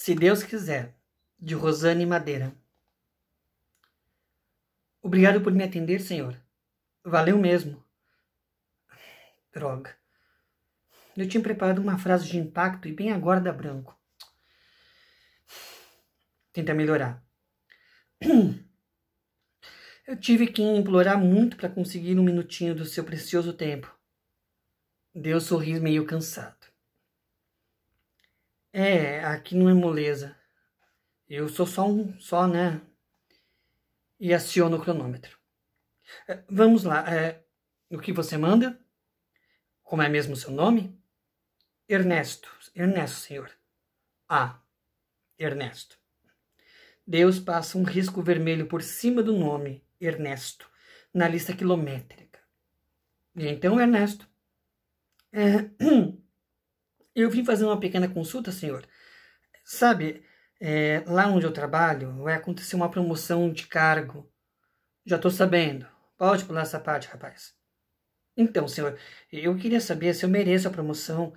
Se Deus quiser, de Rosane Madeira. Obrigado por me atender, senhor. Valeu mesmo. Droga. Eu tinha preparado uma frase de impacto e bem agora dá branco. Tenta melhorar. Eu tive que implorar muito para conseguir um minutinho do seu precioso tempo. Deus sorriu meio cansado. É, aqui não é moleza. Eu sou só um, só, né? E aciono o cronômetro. É, vamos lá. É, o que você manda? Como é mesmo seu nome? Ernesto. Ernesto, senhor. Ah, Ernesto. Deus passa um risco vermelho por cima do nome Ernesto na lista quilométrica. E então, Ernesto. É, Eu vim fazer uma pequena consulta, senhor. Sabe, é, lá onde eu trabalho vai acontecer uma promoção de cargo. Já estou sabendo. Pode pular essa parte, rapaz. Então, senhor, eu queria saber se eu mereço a promoção.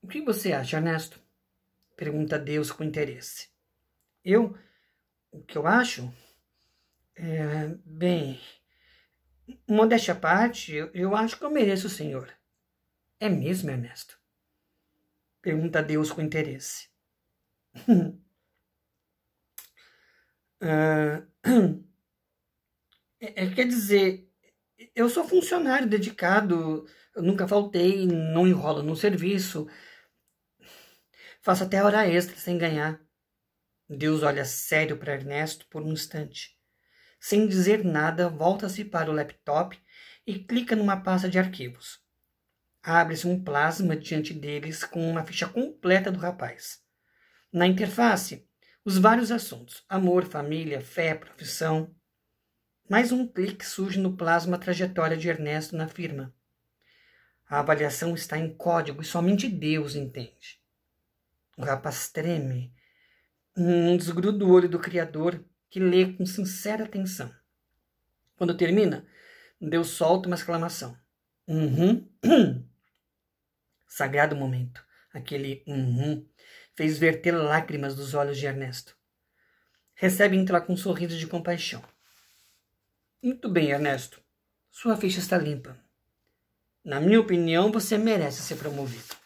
O que você acha, Ernesto? Pergunta Deus com interesse. Eu? O que eu acho? É, bem, modéstia à parte, eu, eu acho que eu mereço, senhor. É mesmo, Ernesto? Pergunta a Deus com interesse. uh, é, é, quer dizer, eu sou funcionário dedicado, eu nunca faltei, não enrolo no serviço, faço até hora extra sem ganhar. Deus olha sério para Ernesto por um instante. Sem dizer nada, volta-se para o laptop e clica numa pasta de arquivos. Abre-se um plasma diante deles com uma ficha completa do rapaz. Na interface, os vários assuntos: amor, família, fé, profissão. Mais um clique surge no plasma a trajetória de Ernesto na firma. A avaliação está em código e somente Deus entende. O rapaz treme, um desgruda o olho do Criador, que lê com sincera atenção. Quando termina, Deus solta uma exclamação. Uhum. sagrado momento, aquele hum-hum, fez verter lágrimas dos olhos de Ernesto. Recebe então com um sorriso de compaixão. Muito bem, Ernesto. Sua ficha está limpa. Na minha opinião, você merece ser promovido.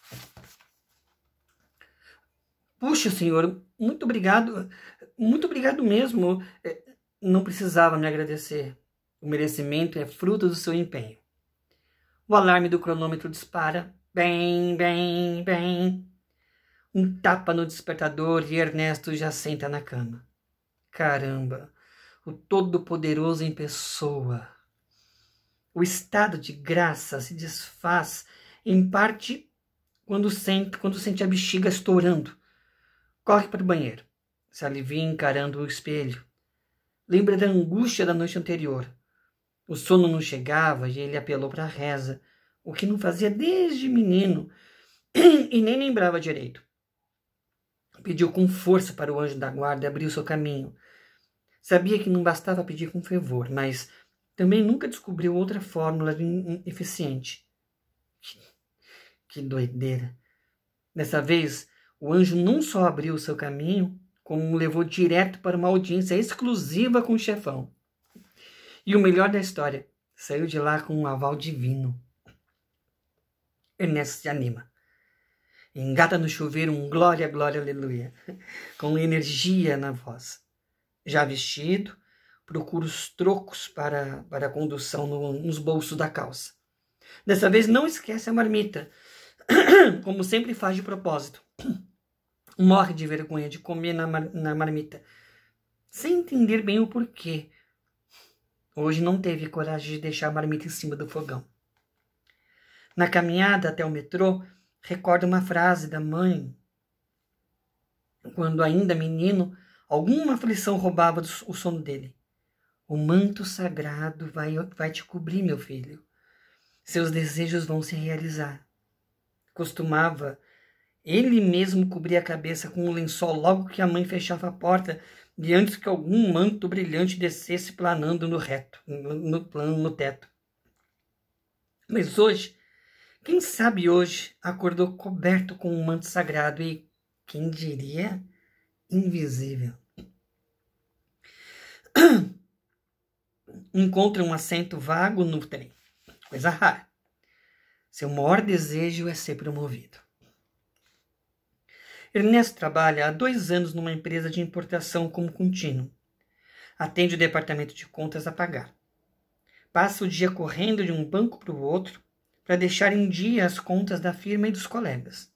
Puxa, senhor, muito obrigado. Muito obrigado mesmo. É, não precisava me agradecer. O merecimento é fruto do seu empenho. O alarme do cronômetro dispara Bem, bem, bem. Um tapa no despertador e Ernesto já senta na cama. Caramba, o Todo-Poderoso em pessoa. O estado de graça se desfaz em parte quando sente, quando sente a bexiga estourando. Corre para o banheiro. Se alivia encarando o espelho. Lembra da angústia da noite anterior. O sono não chegava e ele apelou para a reza o que não fazia desde menino e nem lembrava direito. Pediu com força para o anjo da guarda abrir o seu caminho. Sabia que não bastava pedir com fervor, mas também nunca descobriu outra fórmula eficiente. Que doideira! Dessa vez, o anjo não só abriu seu caminho, como o levou direto para uma audiência exclusiva com o chefão. E o melhor da história, saiu de lá com um aval divino. Ernesto é se anima. Engata no chuveiro um glória, glória, aleluia, com energia na voz. Já vestido, procura os trocos para, para a condução no, nos bolsos da calça. Dessa vez não esquece a marmita, como sempre faz de propósito. Morre de vergonha de comer na, mar, na marmita, sem entender bem o porquê. Hoje não teve coragem de deixar a marmita em cima do fogão. Na caminhada até o metrô, recordo uma frase da mãe. Quando ainda menino, alguma aflição roubava o sono dele. O manto sagrado vai, vai te cobrir, meu filho. Seus desejos vão se realizar. Costumava ele mesmo cobrir a cabeça com um lençol logo que a mãe fechava a porta e antes que algum manto brilhante descesse planando no reto, no, no plano, no teto. Mas hoje quem sabe hoje acordou coberto com um manto sagrado e, quem diria, invisível. Encontra um assento vago no trem, coisa rara. Seu maior desejo é ser promovido. Ernesto trabalha há dois anos numa empresa de importação como contínuo. Atende o departamento de contas a pagar. Passa o dia correndo de um banco para o outro, para deixar em dia as contas da firma e dos colegas.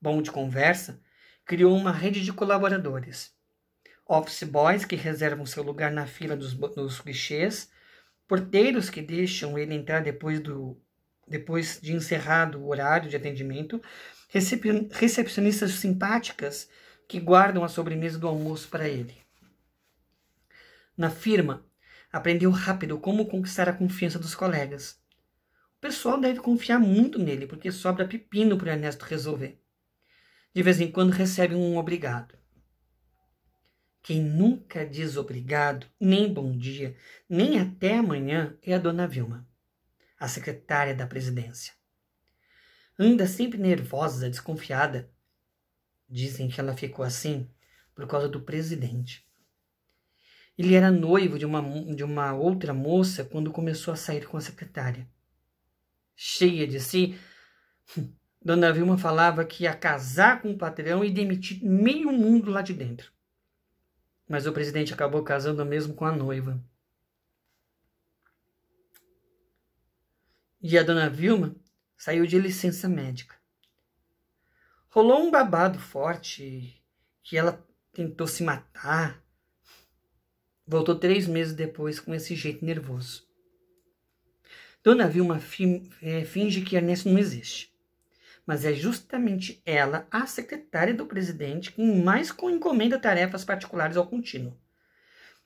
Bom de conversa, criou uma rede de colaboradores. Office boys que reservam seu lugar na fila dos, dos guichês, porteiros que deixam ele entrar depois, do, depois de encerrado o horário de atendimento, recep, recepcionistas simpáticas que guardam a sobremesa do almoço para ele. Na firma, aprendeu rápido como conquistar a confiança dos colegas. O pessoal deve confiar muito nele, porque sobra pepino para Ernesto resolver. De vez em quando recebe um obrigado. Quem nunca diz obrigado, nem bom dia, nem até amanhã é a dona Vilma, a secretária da presidência. Anda sempre nervosa, desconfiada. Dizem que ela ficou assim por causa do presidente. Ele era noivo de uma, de uma outra moça quando começou a sair com a secretária cheia de si, Dona Vilma falava que ia casar com o patrão e demitir meio mundo lá de dentro. Mas o presidente acabou casando mesmo com a noiva. E a dona Vilma saiu de licença médica. Rolou um babado forte que ela tentou se matar. Voltou três meses depois com esse jeito nervoso. Dona Vilma é, finge que Ernesto não existe. Mas é justamente ela, a secretária do presidente, quem mais encomenda tarefas particulares ao contínuo.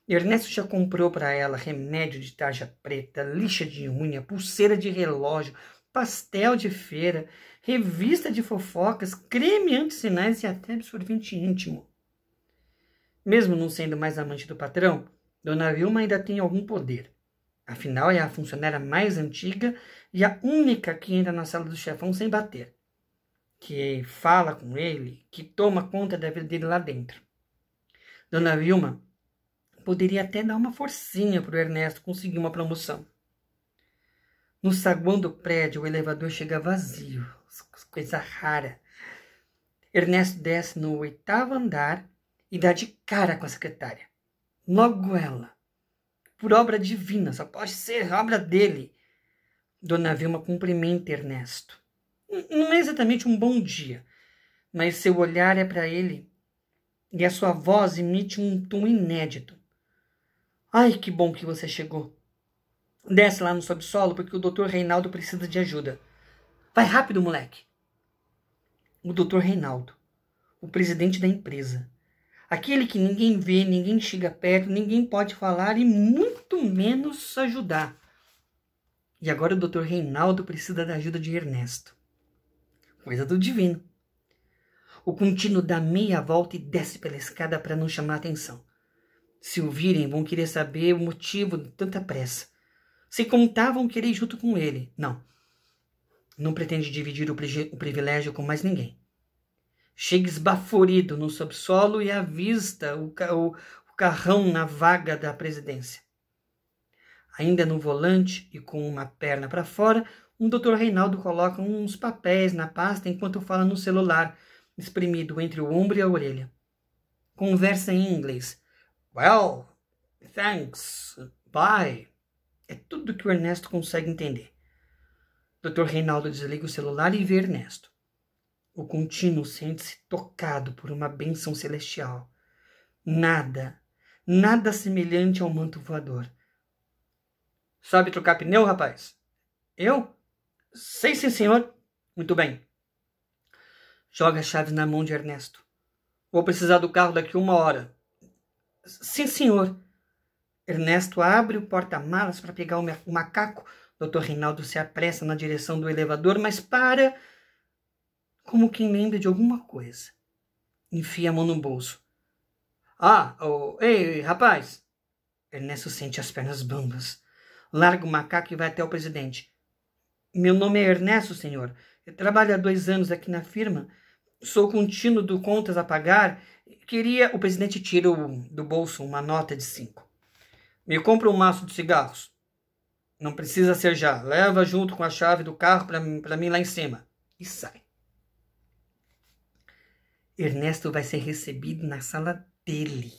Ernesto já comprou para ela remédio de tarja preta, lixa de unha, pulseira de relógio, pastel de feira, revista de fofocas, creme anti-sinais e até absorvente íntimo. Mesmo não sendo mais amante do patrão, Dona Vilma ainda tem algum poder. Afinal, é a funcionária mais antiga e a única que entra na sala do chefão sem bater. Que fala com ele, que toma conta da vida dele lá dentro. Dona Vilma poderia até dar uma forcinha para o Ernesto conseguir uma promoção. No saguão do prédio, o elevador chega vazio, coisa rara. Ernesto desce no oitavo andar e dá de cara com a secretária. Logo ela, por obra divina, só pode ser obra dele. Dona Vilma cumprimenta Ernesto. Não é exatamente um bom dia, mas seu olhar é para ele e a sua voz emite um tom inédito. Ai, que bom que você chegou. Desce lá no subsolo porque o doutor Reinaldo precisa de ajuda. Vai rápido, moleque. O doutor Reinaldo, o presidente da empresa, Aquele que ninguém vê, ninguém chega perto, ninguém pode falar e muito menos ajudar. E agora o Dr. Reinaldo precisa da ajuda de Ernesto. Coisa do divino. O contínuo dá meia volta e desce pela escada para não chamar atenção. Se ouvirem, vão querer saber o motivo de tanta pressa. Se contavam querer ir junto com ele. Não. Não pretende dividir o, o privilégio com mais ninguém. Chega esbaforido no subsolo e avista o, o, o carrão na vaga da presidência. Ainda no volante e com uma perna para fora, um doutor Reinaldo coloca uns papéis na pasta enquanto fala no celular, espremido entre o ombro e a orelha. Conversa em inglês. Well, thanks, bye. É tudo que o Ernesto consegue entender. Dr. Reinaldo desliga o celular e vê Ernesto. O contínuo sente-se tocado por uma bênção celestial. Nada, nada semelhante ao manto voador. Sabe trocar pneu, rapaz? Eu? Sei sim, senhor. Muito bem. Joga a chave na mão de Ernesto. Vou precisar do carro daqui uma hora. Sim, senhor. Ernesto abre o porta-malas para pegar o macaco. Dr. Reinaldo se apressa na direção do elevador, mas para como quem lembra de alguma coisa. Enfia a mão no bolso. Ah, oh, ei, rapaz! Ernesto sente as pernas bambas. Larga o macaco e vai até o presidente. Meu nome é Ernesto, senhor. Eu trabalho há dois anos aqui na firma. Sou contínuo do contas a pagar. Queria. O presidente tira do bolso uma nota de cinco. Me compra um maço de cigarros. Não precisa ser já. Leva junto com a chave do carro para mim lá em cima. E sai. Ernesto vai ser recebido na sala dele.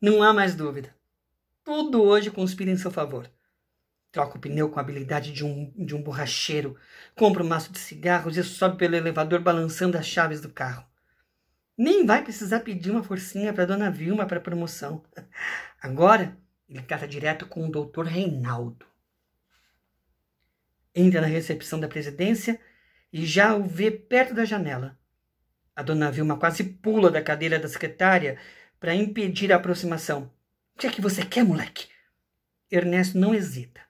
Não há mais dúvida. Tudo hoje conspira em seu favor. Troca o pneu com a habilidade de um, de um borracheiro, compra um maço de cigarros e sobe pelo elevador balançando as chaves do carro. Nem vai precisar pedir uma forcinha para Dona Vilma para promoção. Agora ele trata direto com o doutor Reinaldo. Entra na recepção da presidência e já o vê perto da janela. A dona Vilma quase pula da cadeira da secretária para impedir a aproximação. O que é que você quer, moleque? Ernesto não hesita.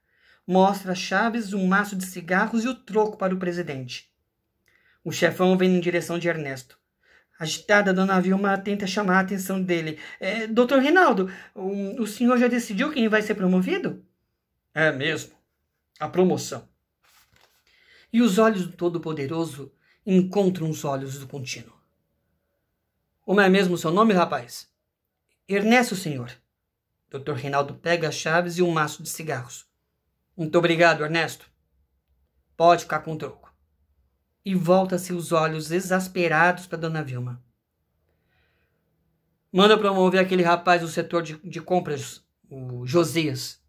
Mostra a Chaves um maço de cigarros e o troco para o presidente. O chefão vem em direção de Ernesto. Agitada, Dona Vilma tenta chamar a atenção dele. É, Doutor Rinaldo, o, o senhor já decidiu quem vai ser promovido? É mesmo. A promoção. E os olhos do Todo-Poderoso encontram os olhos do Contínuo. Como é mesmo o seu nome, rapaz? Ernesto, senhor. Dr. Reinaldo pega as chaves e um maço de cigarros. Muito obrigado, Ernesto. Pode ficar com o troco. E volta seus olhos exasperados para Dona Vilma. Manda promover aquele rapaz do setor de, de compras, o Josias.